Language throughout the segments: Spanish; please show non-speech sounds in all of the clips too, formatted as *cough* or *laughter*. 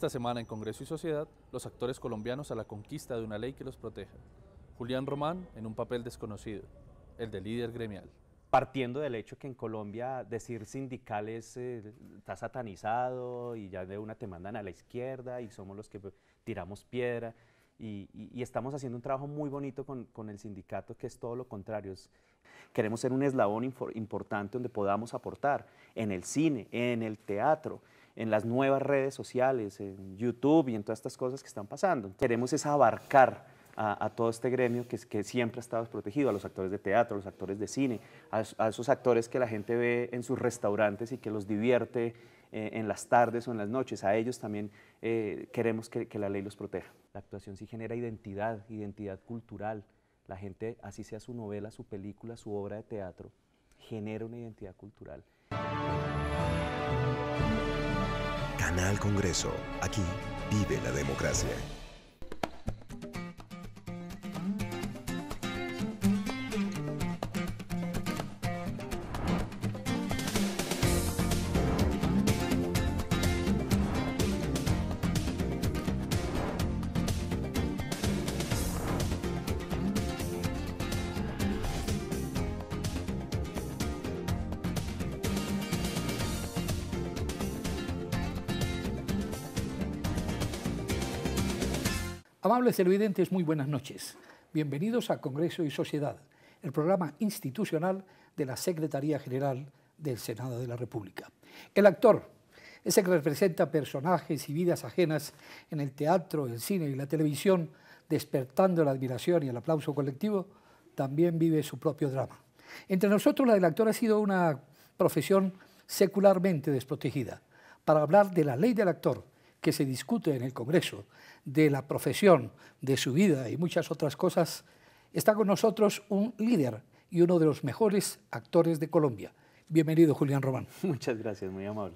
Esta semana en Congreso y Sociedad, los actores colombianos a la conquista de una ley que los proteja. Julián Román en un papel desconocido, el de líder gremial. Partiendo del hecho que en Colombia decir sindical es, eh, está satanizado y ya de una te mandan a la izquierda y somos los que tiramos piedra. Y, estamos haciendo un trabajo muy bonito con, con, el sindicato, que es todo lo contrario. queremos ser un eslabón importante donde podamos aportar en el cine, en el teatro, en las nuevas redes sociales, en YouTube y en todas estas cosas que están pasando. queremos es abarcar a, todo este gremio que, que siempre ha estado protegido, a los actores de teatro, a los actores de cine, a, esos actores que la gente ve en sus restaurantes y que los divierte eh, en las tardes o en las noches. A ellos también eh, queremos que, que la ley los proteja. La actuación sí genera identidad, identidad cultural. La gente, así sea su novela, su película, su obra de teatro, genera una identidad cultural. Canal Congreso. Aquí vive la democracia. Amables televidentes, muy buenas noches. Bienvenidos a Congreso y Sociedad, el programa institucional de la Secretaría General del Senado de la República. El actor, ese que representa personajes y vidas ajenas en el teatro, el cine y la televisión, despertando la admiración y el aplauso colectivo, también vive su propio drama. Entre nosotros la del actor ha sido una profesión secularmente desprotegida. Para hablar de la ley del actor, que se discute en el Congreso, de la profesión, de su vida y muchas otras cosas, está con nosotros un líder y uno de los mejores actores de Colombia. Bienvenido, Julián Román. *laughs* Muchas gracias, muy amable.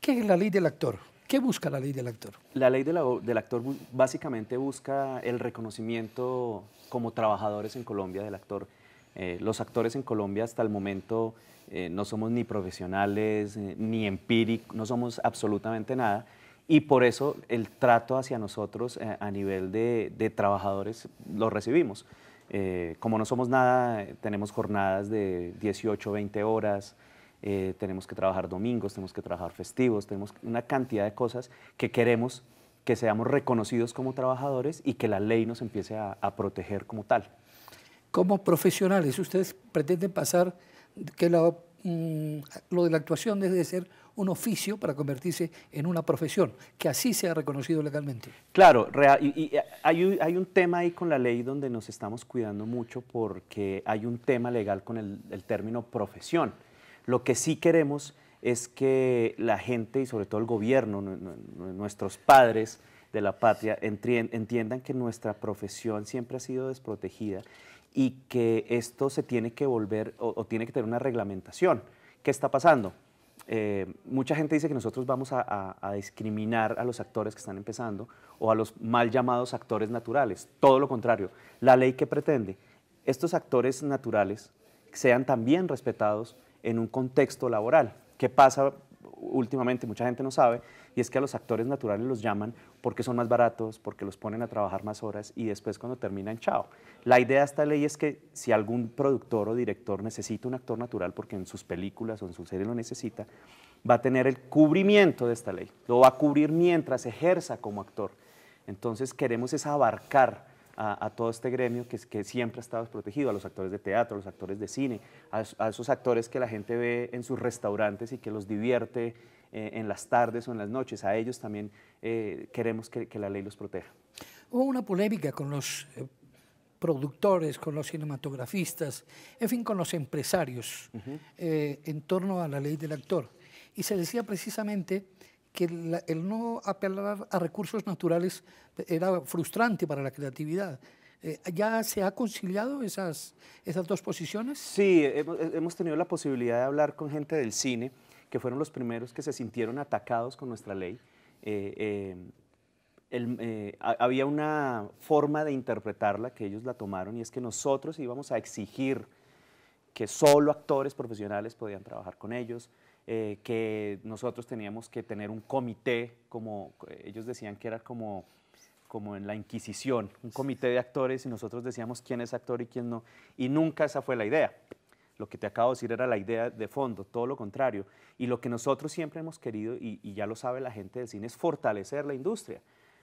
¿Qué es la ley del actor? ¿Qué busca la ley del actor? La ley del actor básicamente busca el reconocimiento como trabajadores en Colombia del actor. Eh, los actores en Colombia hasta el momento eh, no somos ni profesionales, eh, ni empíricos, no somos absolutamente nada y por eso el trato hacia nosotros eh, a nivel de, trabajadores lo recibimos. Eh, como no somos nada, tenemos jornadas de 18, 20 horas, eh, tenemos que trabajar domingos, tenemos que trabajar festivos, tenemos una cantidad de cosas que queremos que seamos reconocidos como trabajadores y que la ley nos empiece a, proteger como tal. Como profesionales, ustedes pretenden pasar que mm, lo de la actuación debe ser un oficio para convertirse en una profesión, que así sea reconocido legalmente. Claro, y, eh, hay, un tema ahí con la ley donde nos estamos cuidando mucho porque hay un tema legal con el, término profesión. Lo que sí queremos es que la gente y sobre todo el gobierno, nuestros padres de la patria, entiendan que nuestra profesión siempre ha sido desprotegida y que esto se tiene que volver o tiene que tener una reglamentación. ¿Qué está pasando? Eh, mucha gente dice que nosotros vamos a, discriminar a los actores que están empezando o a los mal llamados actores naturales. Todo lo contrario, la ley que pretende estos actores naturales sean también respetados en un contexto laboral. ¿Qué pasa últimamente? Mucha gente no sabe, y es que a los actores naturales los llaman porque son más baratos, porque los ponen a trabajar más horas y después cuando terminan, chao. La idea de esta ley es que si algún productor o director necesita un actor natural porque en sus películas o en su serie lo necesita, va a tener el cubrimiento de esta ley, lo va a cubrir mientras ejerza como actor. Entonces queremos es abarcar a, todo este gremio que, siempre ha estado protegido, a los actores de teatro, a los actores de cine, a, esos actores que la gente ve en sus restaurantes y que los divierte eh, en las tardes o en las noches. A ellos también eh, queremos que, la ley los proteja. Hubo una polémica con los eh, productores, con los cinematografistas, en fin, con los empresarios en torno a la ley del actor. Y se decía precisamente que el, no apelar a recursos naturales era frustrante para la creatividad. ¿Ya se ha conciliado esas, esas dos posiciones? Sí, hemos, tenido la posibilidad de hablar con gente del cine que fueron los primeros que se sintieron atacados con nuestra ley, eh, eh, eh, había una forma de interpretarla que ellos la tomaron y es que nosotros íbamos a exigir que solo actores profesionales podían trabajar con ellos, que nosotros teníamos que tener un comité, como ellos decían que era como, como en la Inquisición, un comité de actores y nosotros decíamos quién es actor y quién no, y nunca esa fue la idea. Lo que te acabo de decir era la idea de fondo, todo lo contrario. Y lo que nosotros siempre hemos querido, y, ya lo sabe la gente del cine, es fortalecer la industria.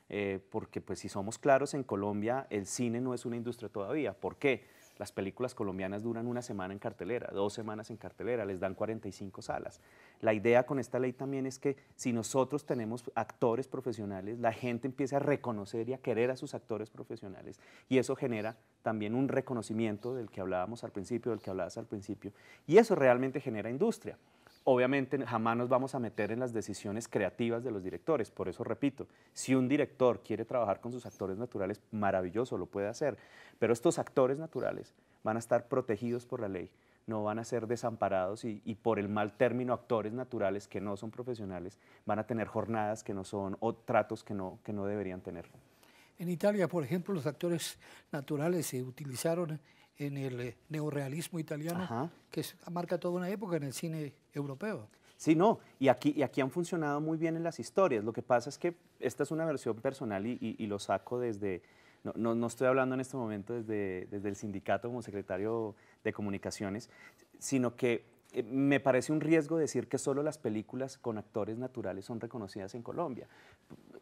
Eh, porque pues si somos claros, en Colombia el cine no es una industria todavía. ¿Por qué? Las películas colombianas duran una semana en cartelera, dos semanas en cartelera, les dan 45 salas. La idea con esta ley también es que si nosotros tenemos actores profesionales, la gente empieza a reconocer y a querer a sus actores profesionales y eso genera también un reconocimiento del que hablábamos al principio, del que hablabas al principio, y eso realmente genera industria obviamente jamás nos vamos a meter en las decisiones creativas de los directores. Por eso repito, si un director quiere trabajar con sus actores naturales, maravilloso, lo puede hacer. Pero estos actores naturales van a estar protegidos por la ley, no van a ser desamparados y, por el mal término actores naturales que no son profesionales van a tener jornadas que no son o tratos que no, que no deberían tener. En Italia, por ejemplo, los actores naturales se utilizaron en el eh, neorealismo italiano, que marca toda una época en el cine europeo. Sí, no, y aquí, y aquí han funcionado muy bien en las historias. Lo que pasa es que esta es una versión personal y, y, lo saco desde, no, no, no, estoy hablando en este momento desde, desde el sindicato como secretario de comunicaciones, sino que eh, me parece un riesgo decir que solo las películas con actores naturales son reconocidas en Colombia.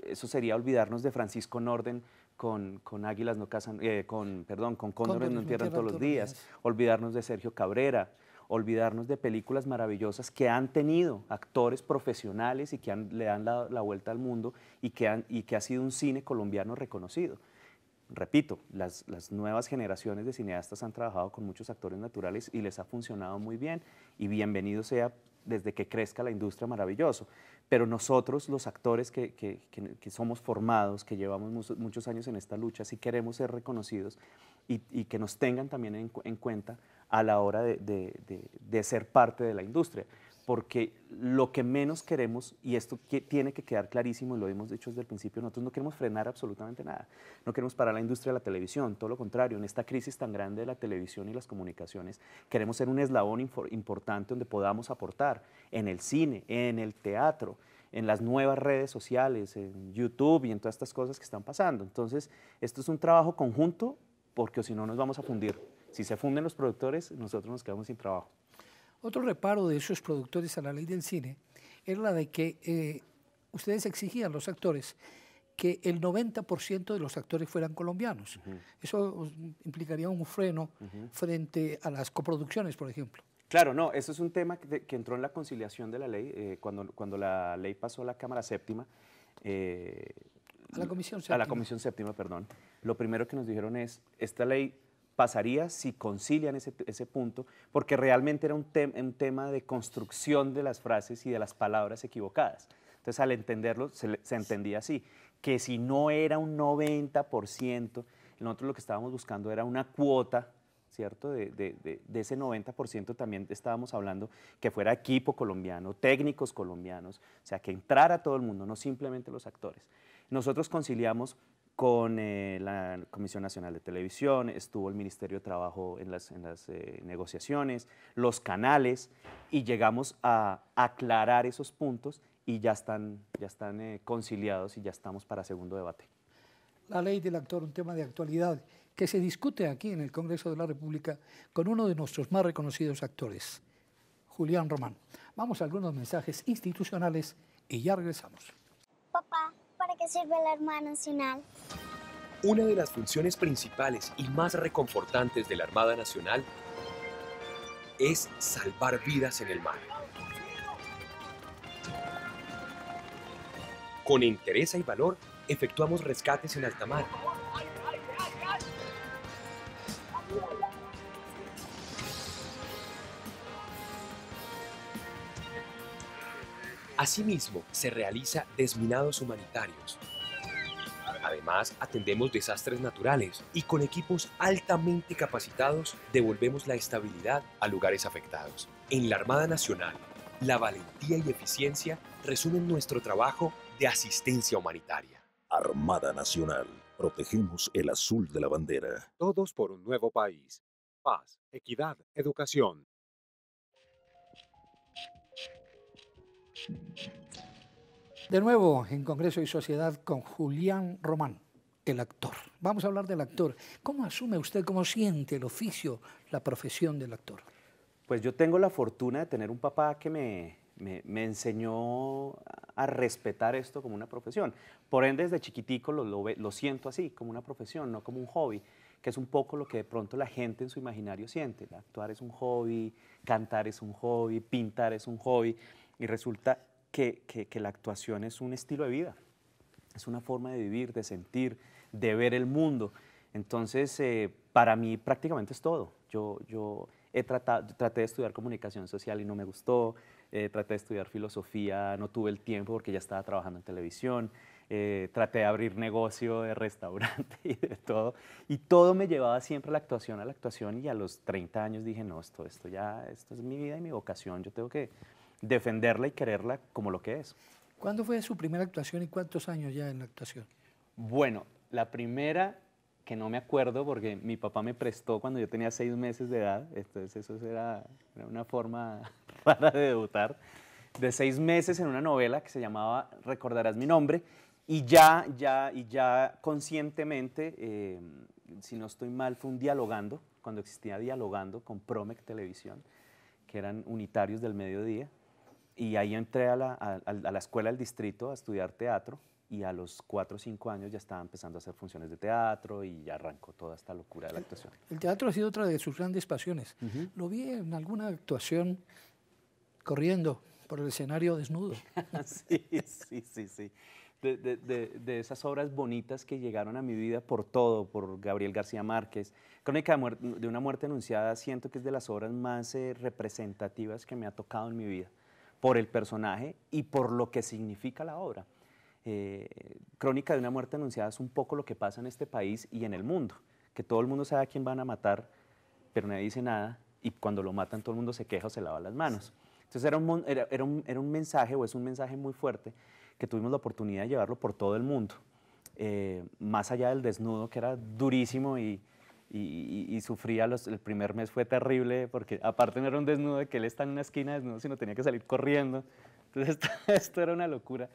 Eso sería olvidarnos de Francisco Norden, con, águilas no cazan, eh, con, perdón, con cóndores no entierran todos los días, olvidarnos de Sergio Cabrera, olvidarnos de películas maravillosas que han tenido actores profesionales y que le dan dado la, vuelta al mundo y que, han, y que ha sido un cine colombiano reconocido. Repito, las, las, nuevas generaciones de cineastas han trabajado con muchos actores naturales y les ha funcionado muy bien y bienvenido sea desde que crezca la industria maravilloso pero nosotros, los actores que, somos formados, que llevamos muchos, años en esta lucha, sí queremos ser reconocidos y, que nos tengan también en, cuenta a la hora de ser parte de la industria porque lo que menos queremos, y esto tiene que quedar clarísimo, y lo hemos dicho desde el principio, nosotros no queremos frenar absolutamente nada, no queremos parar la industria de la televisión, todo lo contrario, en esta crisis tan grande de la televisión y las comunicaciones, queremos ser un eslabón importante donde podamos aportar en el cine, en el teatro, en las nuevas redes sociales, en YouTube y en todas estas cosas que están pasando. Entonces, esto es un trabajo conjunto porque si no nos vamos a fundir. Si se funden los productores, nosotros nos quedamos sin trabajo. Otro reparo de esos productores a la ley del cine era la de que eh, ustedes exigían los actores que el 90% de los actores fueran colombianos. Eso implicaría un freno frente a las coproducciones, por ejemplo. Claro, no, eso es un tema que, entró en la conciliación de la ley, eh, cuando, cuando la ley pasó a la Cámara Séptima. Eh, a la Comisión Séptima. A la Comisión Séptima, perdón. Lo primero que nos dijeron es, esta ley pasaría si concilian ese, punto, porque realmente era un, tema de construcción de las frases y de las palabras equivocadas. Entonces, al entenderlo, se, entendía así, que si no era un 90%, nosotros lo que estábamos buscando era una cuota, ¿cierto? De, de ese 90% también estábamos hablando que fuera equipo colombiano, técnicos colombianos, o sea, que entrara todo el mundo, no simplemente los actores. Nosotros conciliamos con eh, la Comisión Nacional de Televisión, estuvo el Ministerio de Trabajo en las, en las eh, negociaciones, los canales, y llegamos a aclarar esos puntos y ya están, ya están eh, conciliados y ya estamos para segundo debate. La ley del actor, un tema de actualidad que se discute aquí en el Congreso de la República con uno de nuestros más reconocidos actores, Julián Román. Vamos a algunos mensajes institucionales y ya regresamos qué sirve la Armada nacional? Una de las funciones principales y más reconfortantes de la Armada Nacional es salvar vidas en el mar. Con interés y valor efectuamos rescates en alta mar Asimismo, se realiza desminados humanitarios. Además, atendemos desastres naturales y con equipos altamente capacitados devolvemos la estabilidad a lugares afectados. En la Armada Nacional, la valentía y eficiencia resumen nuestro trabajo de asistencia humanitaria. Armada Nacional, protegemos el azul de la bandera. Todos por un nuevo país. Paz, equidad, educación. De nuevo, en Congreso y Sociedad con Julián Román, el actor. Vamos a hablar del actor. ¿Cómo asume usted, cómo siente el oficio, la profesión del actor? Pues yo tengo la fortuna de tener un papá que me, me, enseñó a respetar esto como una profesión. Por ende, desde chiquitico lo, lo, lo siento así, como una profesión, no como un hobby que es un poco lo que de pronto la gente en su imaginario siente. Actuar es un hobby, cantar es un hobby, pintar es un hobby, y resulta que, la actuación es un estilo de vida, es una forma de vivir, de sentir, de ver el mundo. Entonces, eh, para mí prácticamente es todo. Yo, yo he tratado, traté de estudiar comunicación social y no me gustó, eh, traté de estudiar filosofía, no tuve el tiempo porque ya estaba trabajando en televisión, eh, traté de abrir negocio de restaurante *laughs* y de todo, y todo me llevaba siempre a la actuación, a la actuación, y a los 30 años dije, no, esto, esto ya, esto es mi vida y mi vocación, yo tengo que defenderla y quererla como lo que es. ¿Cuándo fue su primera actuación y cuántos años ya en la actuación? Bueno, la primera que no me acuerdo porque mi papá me prestó cuando yo tenía seis meses de edad, entonces eso era, una forma *laughs* rara de debutar, de seis meses en una novela que se llamaba Recordarás mi nombre y ya, ya, y ya conscientemente, eh, si no estoy mal, fue un dialogando, cuando existía dialogando con Promec Televisión, que eran unitarios del mediodía, y ahí entré a la, a, la escuela del distrito a estudiar teatro y a los cuatro o cinco años ya estaba empezando a hacer funciones de teatro y ya arrancó toda esta locura de la actuación. El, teatro ha sido otra de sus grandes pasiones. Lo vi en alguna actuación corriendo por el escenario desnudo. *laughs* sí, sí, sí, sí. De, de, de, esas obras bonitas que llegaron a mi vida por todo, por Gabriel García Márquez. Crónica de, una muerte anunciada siento que es de las obras más eh, representativas que me ha tocado en mi vida por el personaje y por lo que significa la obra. Eh, Crónica de una muerte anunciada es un poco lo que pasa en este país y en el mundo, que todo el mundo sabe a quién van a matar, pero nadie dice nada y cuando lo matan todo el mundo se queja o se lava las manos. Entonces era un, mensaje o es un mensaje muy fuerte que tuvimos la oportunidad de llevarlo por todo el mundo, eh, más allá del desnudo que era durísimo y, y, sufría, el primer mes fue terrible, porque aparte no era un desnudo que él está en una esquina desnudo, sino tenía que salir corriendo. Entonces *laughs* esto, era una locura.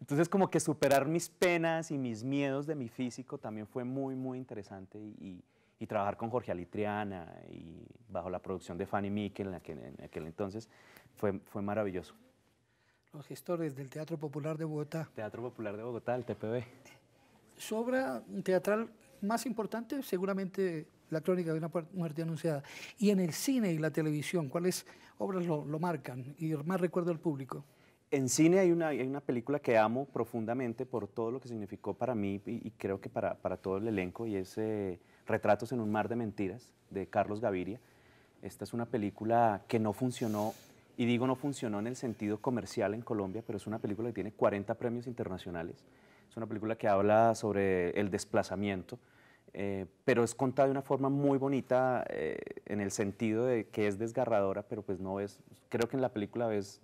Entonces como que superar mis penas y mis miedos de mi físico también fue muy, muy interesante y, trabajar con Jorge Alitriana y bajo la producción de Fanny Mikel en, aquel, entonces fue, fue maravilloso. Los gestores del Teatro Popular de Bogotá. Teatro Popular de Bogotá, el TPB. Su obra teatral más importante, seguramente la crónica de una muerte anunciada. Y en el cine y la televisión, ¿cuáles obras lo, lo marcan y más recuerdo al público? En cine hay una, hay una película que amo profundamente por todo lo que significó para mí y, creo que para, para, todo el elenco y es eh, Retratos en un mar de mentiras de Carlos Gaviria. Esta es una película que no funcionó, y digo no funcionó en el sentido comercial en Colombia, pero es una película que tiene 40 premios internacionales una película que habla sobre el desplazamiento, eh, pero es contada de una forma muy bonita eh, en el sentido de que es desgarradora, pero pues no es, creo que en la película ves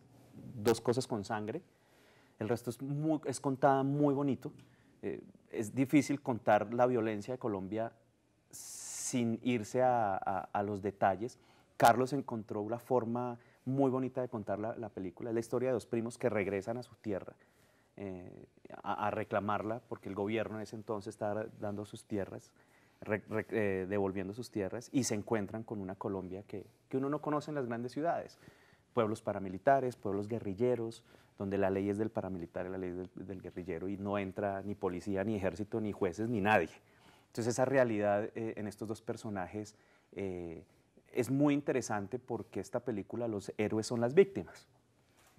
dos cosas con sangre, el resto es, contada muy bonito. Eh, es difícil contar la violencia de Colombia sin irse a, los detalles. Carlos encontró una forma muy bonita de contar la, la película. Es la historia de dos primos que regresan a su tierra eh, a, reclamarla, porque el gobierno en ese entonces estaba dando sus tierras, eh, devolviendo sus tierras, y se encuentran con una Colombia que, uno no conoce en las grandes ciudades. Pueblos paramilitares, pueblos guerrilleros, donde la ley es del paramilitar y la ley del, del guerrillero, y no entra ni policía, ni ejército, ni jueces, ni nadie. Entonces esa realidad eh, en estos dos personajes es muy interesante porque esta película los héroes son las víctimas.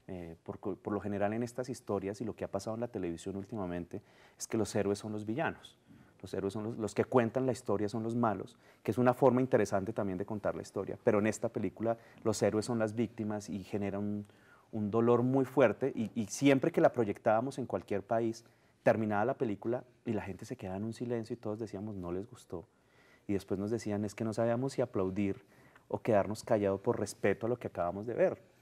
Eh, por, lo general en estas historias y lo que ha pasado en la televisión últimamente es que los héroes son los villanos. Los héroes son los, que cuentan la historia, son los malos, que es una forma interesante también de contar la historia. Pero en esta película los héroes son las víctimas y genera un, dolor muy fuerte. Y, y, siempre que la proyectábamos en cualquier país, terminaba la película y la gente se quedaba en un silencio y todos decíamos no les gustó. Y después nos decían es que no sabíamos si aplaudir o quedarnos callados por respeto a lo que acabamos de ver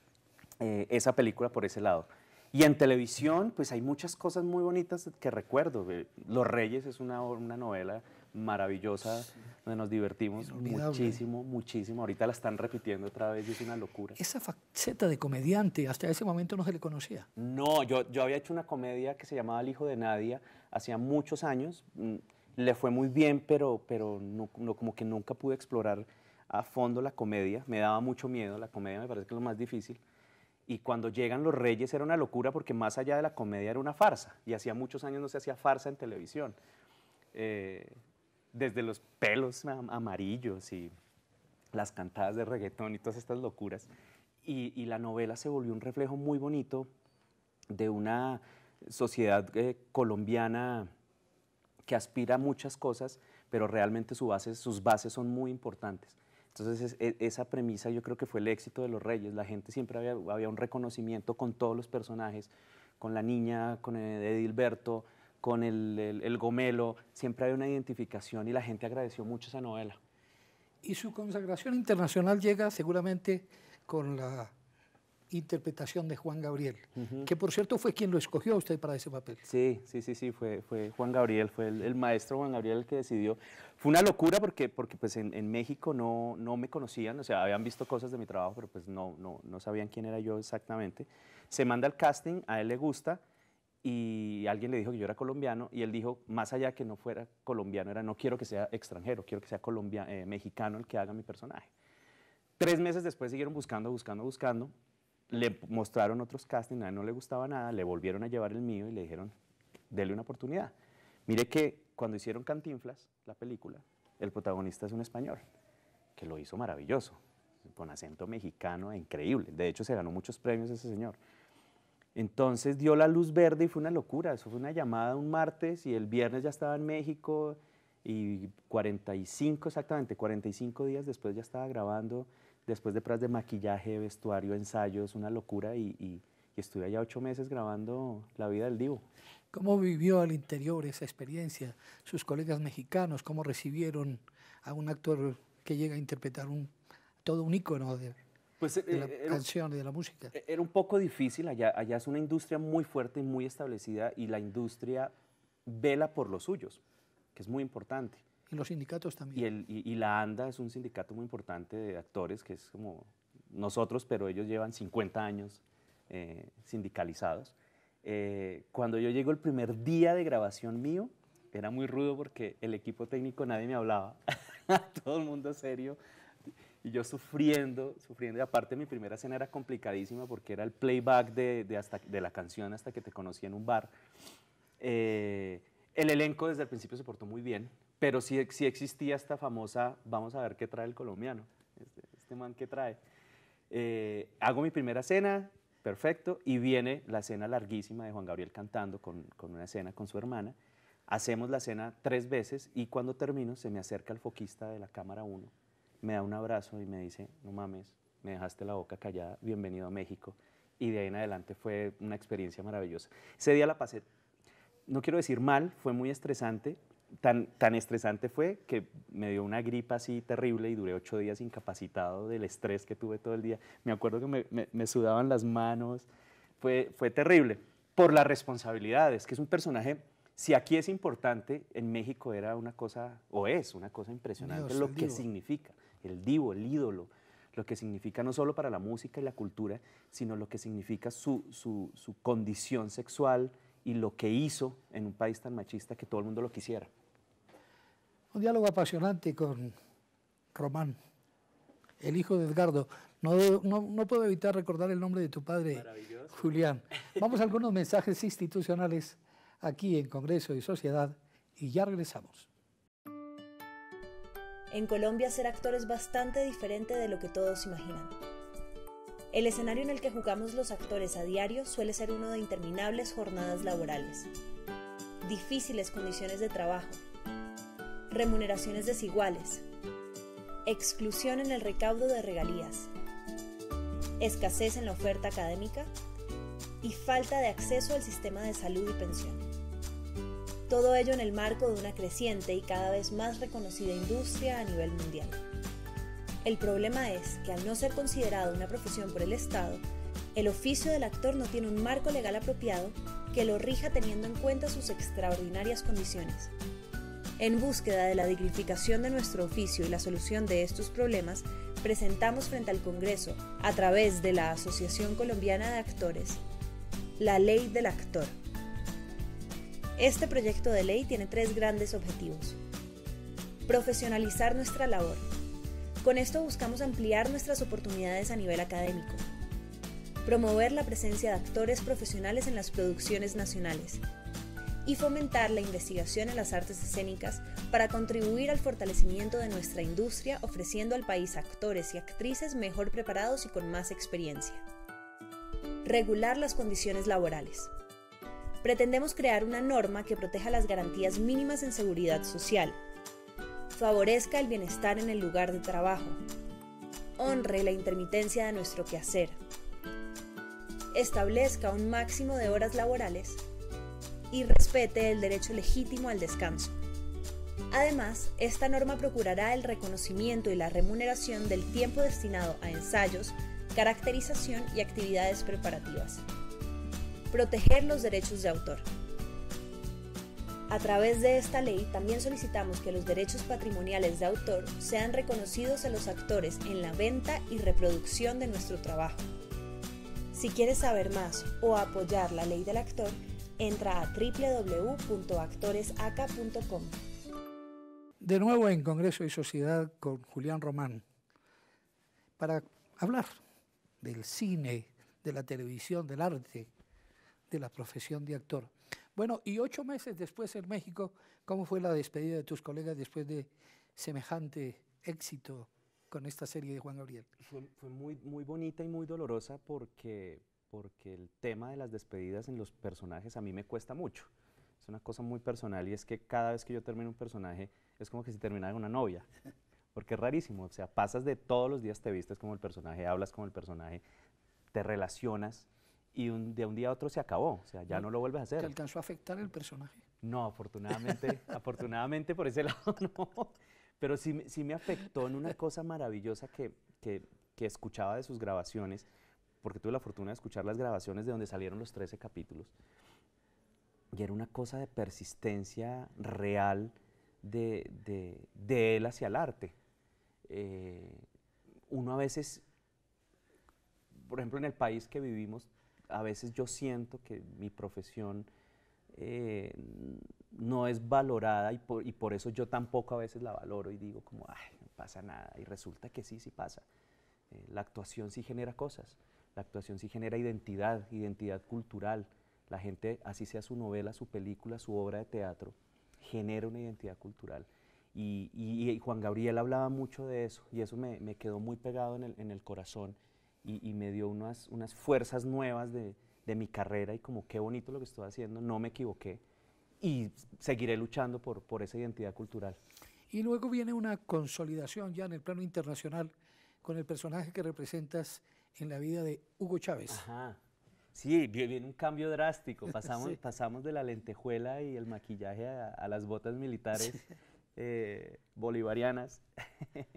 eh, esa película por ese lado. Y en televisión, pues hay muchas cosas muy bonitas que recuerdo. Los Reyes es una, una novela maravillosa donde nos divertimos muchísimo, muchísimo. Ahorita la están repitiendo otra vez y es una locura. Esa faceta de comediante, hasta ese momento no se le conocía. No, yo, yo había hecho una comedia que se llamaba El hijo de Nadia hacía muchos años. Mm, le fue muy bien, pero, pero no, como que nunca pude explorar a fondo la comedia. Me daba mucho miedo, la comedia me parece que es lo más difícil. Y cuando llegan los reyes era una locura porque más allá de la comedia era una farsa. Y hacía muchos años no se hacía farsa en televisión. Eh, desde los pelos amarillos y las cantadas de reggaetón y todas estas locuras. Y, la novela se volvió un reflejo muy bonito de una sociedad eh, colombiana que aspira a muchas cosas, pero realmente sus bases son muy importantes. Entonces e, esa premisa yo creo que fue el éxito de los Reyes. La gente siempre había, había un reconocimiento con todos los personajes, con la niña, con Edilberto, con el, el, el gomelo, siempre había una identificación y la gente agradeció mucho esa novela. Y su consagración internacional llega seguramente con la interpretación de Juan Gabriel, que por cierto fue quien lo escogió a usted para ese papel. Sí, sí, sí, sí, fue, fue Juan Gabriel, fue el, maestro Juan Gabriel el que decidió. Fue una locura porque, porque pues en, México no, no me conocían, o sea, habían visto cosas de mi trabajo, pero pues no, no, no sabían quién era yo exactamente. Se manda al casting, a él le gusta, y alguien le dijo que yo era colombiano y él dijo, más allá que no fuera colombiano, era no quiero que sea extranjero, quiero que sea colombiano, eh, mexicano el que haga mi personaje. Tres meses después siguieron buscando, buscando, buscando le mostraron otros castings, a él no le gustaba nada, le volvieron a llevar el mío y le dijeron, dele una oportunidad. Mire que cuando hicieron Cantinflas, la película, el protagonista es un español, que lo hizo maravilloso, con acento mexicano e increíble. De hecho, se ganó muchos premios ese señor. Entonces dio la luz verde y fue una locura. Eso fue una llamada un martes y el viernes ya estaba en México y 45, exactamente, 45 días después ya estaba grabando después de pruebas de maquillaje, vestuario, ensayos, una locura y, estuve allá ocho meses grabando La vida del divo. ¿Cómo vivió al interior esa experiencia? ¿Sus colegas mexicanos cómo recibieron a un actor que llega a interpretar un, todo un ícono de, pues, eh, la canción y de la música? E, era un poco difícil, allá, allá es una industria muy fuerte y muy establecida y la industria vela por los suyos, que es muy importante. En los sindicatos también. Y, la ANDA es un sindicato muy importante de actores que es como nosotros, pero ellos llevan 50 años eh, sindicalizados. Eh, cuando yo llego el primer día de grabación mío, era muy rudo porque el equipo técnico nadie me hablaba, *laughs* todo el mundo serio, y yo sufriendo, sufriendo, y aparte mi primera escena era complicadísima porque era el playback de, de, hasta, de la canción hasta que te conocí en un bar. Eh, el elenco desde el principio se portó muy bien, pero sí, existía esta famosa, vamos a ver qué trae el colombiano, este, este man que trae. Eh, hago mi primera cena, perfecto, y viene la cena larguísima de Juan Gabriel cantando con, con una cena con su hermana. Hacemos la cena tres veces y cuando termino se me acerca el foquista de la cámara 1, me da un abrazo y me dice, no mames, me dejaste la boca callada, bienvenido a México. Y de ahí en adelante fue una experiencia maravillosa. Ese día la pasé, no quiero decir mal, fue muy estresante, tan, tan estresante fue que me dio una gripa así terrible y duré ocho días incapacitado del estrés que tuve todo el día. Me acuerdo que me, sudaban las manos, fue, fue terrible. Por las responsabilidades, que es un personaje si aquí es importante, en México era una cosa, o es una cosa impresionante lo que significa, el divo, el ídolo, lo que significa no solo para la música y la cultura, sino lo que significa su, su, su condición sexual y lo que hizo en un país tan machista que todo el mundo lo quisiera. Un diálogo apasionante con Román, el hijo de Edgardo. No, puedo evitar recordar el nombre de tu padre, Julián. Vamos a algunos mensajes institucionales aquí en Congreso y Sociedad y ya regresamos. En Colombia ser actor es bastante diferente de lo que todos imaginan. El escenario en el que jugamos los actores a diario suele ser uno de interminables jornadas laborales, difíciles condiciones de trabajo, remuneraciones desiguales, exclusión en el recaudo de regalías, escasez en la oferta académica y falta de acceso al sistema de salud y pensión. Todo ello en el marco de una creciente y cada vez más reconocida industria a nivel mundial. El problema es que al no ser considerado una profesión por el Estado, el oficio del actor no tiene un marco legal apropiado que lo rija teniendo en cuenta sus extraordinarias condiciones, en búsqueda de la dignificación de nuestro oficio y la solución de estos problemas, presentamos frente al Congreso, a través de la Asociación Colombiana de Actores, la Ley del Actor. Este proyecto de ley tiene tres grandes objetivos. Profesionalizar nuestra labor. Con esto buscamos ampliar nuestras oportunidades a nivel académico. Promover la presencia de actores profesionales en las producciones nacionales, y fomentar la investigación en las artes escénicas para contribuir al fortalecimiento de nuestra industria ofreciendo al país actores y actrices mejor preparados y con más experiencia. Regular las condiciones laborales. Pretendemos crear una norma que proteja las garantías mínimas en seguridad social, favorezca el bienestar en el lugar de trabajo, honre la intermitencia de nuestro quehacer, establezca un máximo de horas laborales y respete el derecho legítimo al descanso. Además, esta norma procurará el reconocimiento y la remuneración del tiempo destinado a ensayos, caracterización y actividades preparativas. Proteger los derechos de autor. A través de esta ley también solicitamos que los derechos patrimoniales de autor sean reconocidos a los actores en la venta y reproducción de nuestro trabajo. Si quieres saber más o apoyar la ley del actor, entra a www.actoresaca.com. De nuevo en Congreso y Sociedad con Julián Román para hablar del cine, de la televisión, del arte, de la profesión de actor. Bueno, y ocho meses después en México, ¿cómo fue la despedida de tus colegas después de semejante éxito con esta serie de Juan Gabriel? Fue, muy, muy bonita y muy dolorosa porque porque el tema de las despedidas en los personajes a mí me cuesta mucho. Es una cosa muy personal y es que cada vez que yo termino un personaje es como que si terminara una novia, *laughs* porque es rarísimo, o sea, pasas de todos los días te vistes como el personaje, hablas como el personaje, te relacionas y de un día a otro se acabó, o sea, ya no lo vuelves a hacer. ¿Te alcanzó a afectar el personaje? No, afortunadamente, *laughs* afortunadamente por ese *laughs* lado no, pero sí, me afectó en una cosa maravillosa que, que, que escuchaba de sus grabaciones porque tuve la fortuna de escuchar las grabaciones de donde salieron los 13 capítulos. Y era una cosa de persistencia real de, de, él hacia el arte. Eh, uno a veces, por ejemplo, en el país que vivimos, a veces yo siento que mi profesión eh, no es valorada y por, y por, eso yo tampoco a veces la valoro y digo como, ay, no pasa nada. Y resulta que sí, sí pasa. Eh, la actuación sí genera cosas. La actuación sí genera identidad, identidad cultural. La gente, así sea su novela, su película, su obra de teatro, genera una identidad cultural. Y, Juan Gabriel hablaba mucho de eso y eso me, quedó muy pegado en el, corazón y, me dio unas, unas fuerzas nuevas de, mi carrera y como qué bonito lo que estoy haciendo, no me equivoqué y seguiré luchando por, por esa identidad cultural. Y luego viene una consolidación ya en el plano internacional con el personaje que representas en la vida de Hugo Chávez. Ajá. Sí, viene un cambio drástico. *laughs* Pasamos, pasamos de la lentejuela y el maquillaje a, las botas militares *laughs* eh, bolivarianas. *laughs*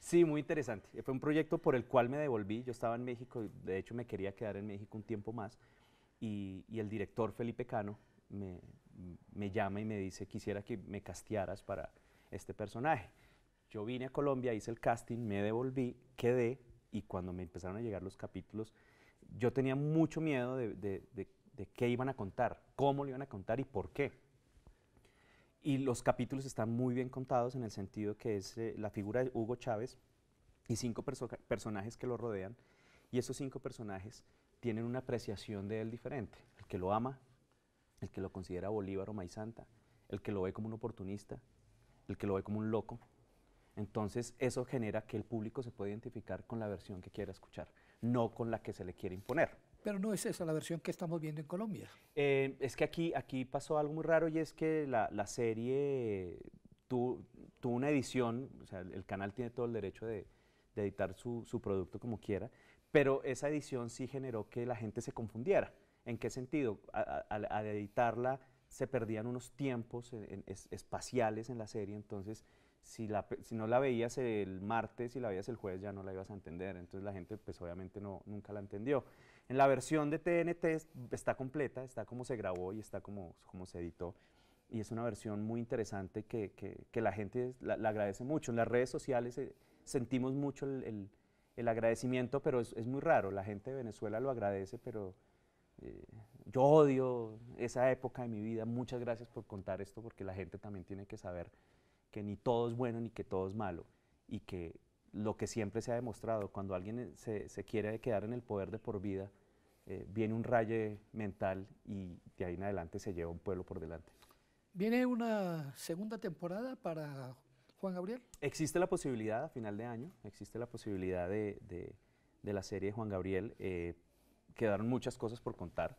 sí, muy interesante. Fue un proyecto por el cual me devolví. Yo estaba en México, de hecho me quería quedar en México un tiempo más. Y, el director Felipe Cano me, me llama y me dice, quisiera que me castearas para este personaje. Yo vine a Colombia, hice el casting, me devolví, quedé y cuando me empezaron a llegar los capítulos, yo tenía mucho miedo de, de, qué iban a contar, cómo lo iban a contar y por qué. Y los capítulos están muy bien contados en el sentido que es eh, la figura de Hugo Chávez y cinco personajes que lo rodean. Y esos cinco personajes tienen una apreciación de él diferente. El que lo ama, el que lo considera Bolívar o Maizanta, el que lo ve como un oportunista, el que lo ve como un loco, entonces, eso genera que el público se pueda identificar con la versión que quiera escuchar, no con la que se le quiere imponer. Pero no es esa la versión que estamos viendo en Colombia. Eh, es que aquí, aquí pasó algo muy raro y es que la, serie tuvo, una edición, o sea, el canal tiene todo el derecho de, editar su, producto como quiera, pero esa edición sí generó que la gente se confundiera. ¿En qué sentido? Al editarla se perdían unos tiempos espaciales en la serie, entonces si, la, si no la veías el martes y si la veías el jueves ya no la ibas a entender, entonces la gente pues obviamente no, nunca la entendió. En la versión de TNT está completa, está como se grabó y está como, como se editó y es una versión muy interesante que, que, la gente la, agradece mucho. En las redes sociales eh, sentimos mucho el, el, agradecimiento, pero es, muy raro. La gente de Venezuela lo agradece, pero eh, yo odio esa época de mi vida. Muchas gracias por contar esto, porque la gente también tiene que saber que ni todo es bueno ni que todo es malo y que lo que siempre se ha demostrado, cuando alguien eh, se, quiere quedar en el poder de por vida, eh, viene un raye mental y de ahí en adelante se lleva un pueblo por delante. ¿Viene una segunda temporada para Juan Gabriel? Existe la posibilidad a final de año, existe la posibilidad de, la serie de Juan Gabriel. Eh, quedaron muchas cosas por contar.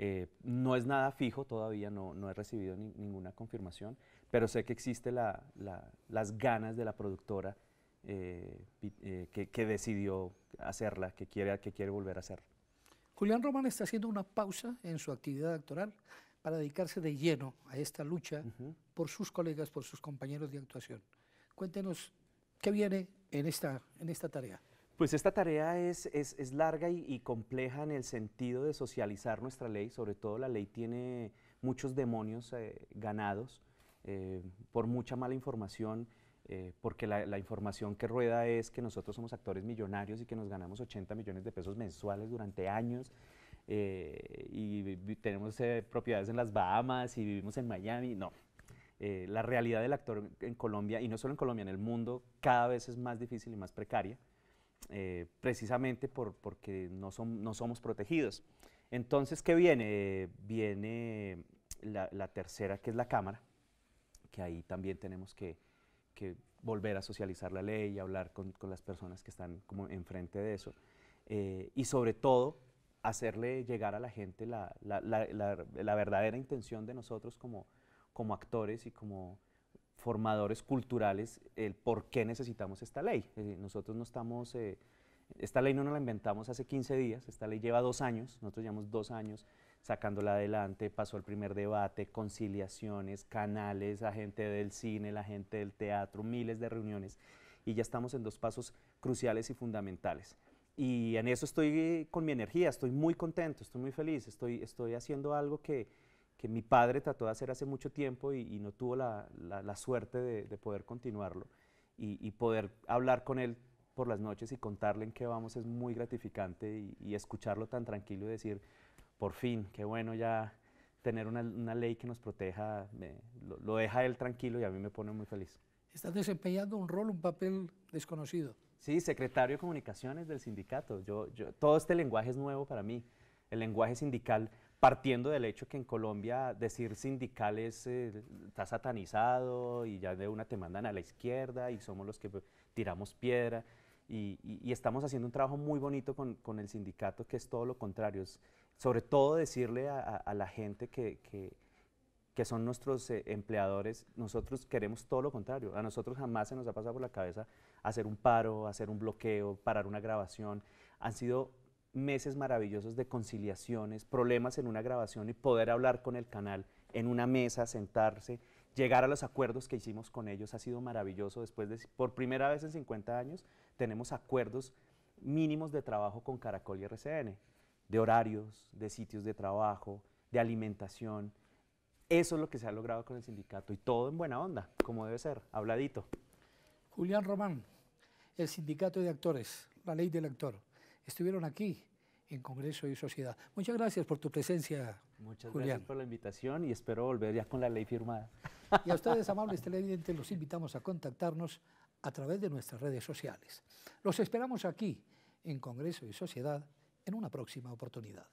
Eh, no es nada fijo todavía, no, no he recibido ninguna confirmación, pero sé que existen las ganas de la productora eh, eh, que, decidió hacerla, que quiere, que quiere volver a hacerla. Julián Román está haciendo una pausa en su actividad actoral para dedicarse de lleno a esta lucha por sus colegas, por sus compañeros de actuación. Cuéntenos qué viene en esta, en esta tarea. Pues esta tarea es, larga y, compleja en el sentido de socializar nuestra ley, sobre todo la ley tiene muchos demonios eh, ganados eh, por mucha mala información, eh, porque la, información que rueda es que nosotros somos actores millonarios y que nos ganamos 80 millones de pesos mensuales durante años y tenemos propiedades en las Bahamas y vivimos en Miami, no. la realidad del actor en Colombia, y no solo en Colombia, en el mundo, cada vez es más difícil y más precaria. Eh, precisamente por, porque no, no somos protegidos. Entonces, ¿qué viene? Viene la, tercera, que es la Cámara, que ahí también tenemos que, volver a socializar la ley y hablar con, las personas que están como enfrente de eso. Eh, y sobre todo, hacerle llegar a la gente la, la, la verdadera intención de nosotros como, como actores y como, formadores culturales el por qué necesitamos esta ley. nosotros no estamos, eh, esta ley no nos la inventamos hace 15 días, esta ley lleva dos años, nosotros llevamos dos años sacándola adelante, pasó el primer debate, conciliaciones, canales, la gente del cine, la gente del teatro, miles de reuniones y ya estamos en dos pasos cruciales y fundamentales. Y en eso estoy eh, con mi energía, estoy muy contento, estoy muy feliz, estoy, estoy haciendo algo que, que mi padre trató de hacer hace mucho tiempo y, no tuvo la, la, suerte de, poder continuarlo. Y, y, poder hablar con él por las noches y contarle en qué vamos es muy gratificante y, escucharlo tan tranquilo y decir, por fin, qué bueno ya tener una, una ley que nos proteja, lo, deja él tranquilo y a mí me pone muy feliz. Estás desempeñando un rol, un papel desconocido. Sí, secretario de comunicaciones del sindicato. Yo, yo, todo este lenguaje es nuevo para mí, el lenguaje sindical partiendo del hecho que en Colombia decir sindicales eh, está satanizado y ya de una te mandan a la izquierda y somos los que tiramos piedra. Y, estamos haciendo un trabajo muy bonito con, el sindicato, que es todo lo contrario. sobre todo decirle a, la gente que, son nuestros eh, empleadores, nosotros queremos todo lo contrario. A nosotros jamás se nos ha pasado por la cabeza hacer un paro, hacer un bloqueo, parar una grabación. Han sido meses maravillosos de conciliaciones, problemas en una grabación y poder hablar con el canal en una mesa, sentarse, llegar a los acuerdos que hicimos con ellos ha sido maravilloso. Después de, por primera vez en 50 años, tenemos acuerdos mínimos de trabajo con Caracol y RCN, de horarios, de sitios de trabajo, de alimentación. Eso es lo que se ha logrado con el sindicato y todo en buena onda, como debe ser, habladito. Julián Román, el sindicato de actores, la ley del actor, estuvieron aquí en Congreso y Sociedad. Muchas gracias por tu presencia. Muchas gracias por la invitación y espero volver ya con la ley firmada. *laughs* Y a ustedes, amables televidentes, los invitamos a contactarnos a través de nuestras redes sociales. Los esperamos aquí, en Congreso y Sociedad, en una próxima oportunidad.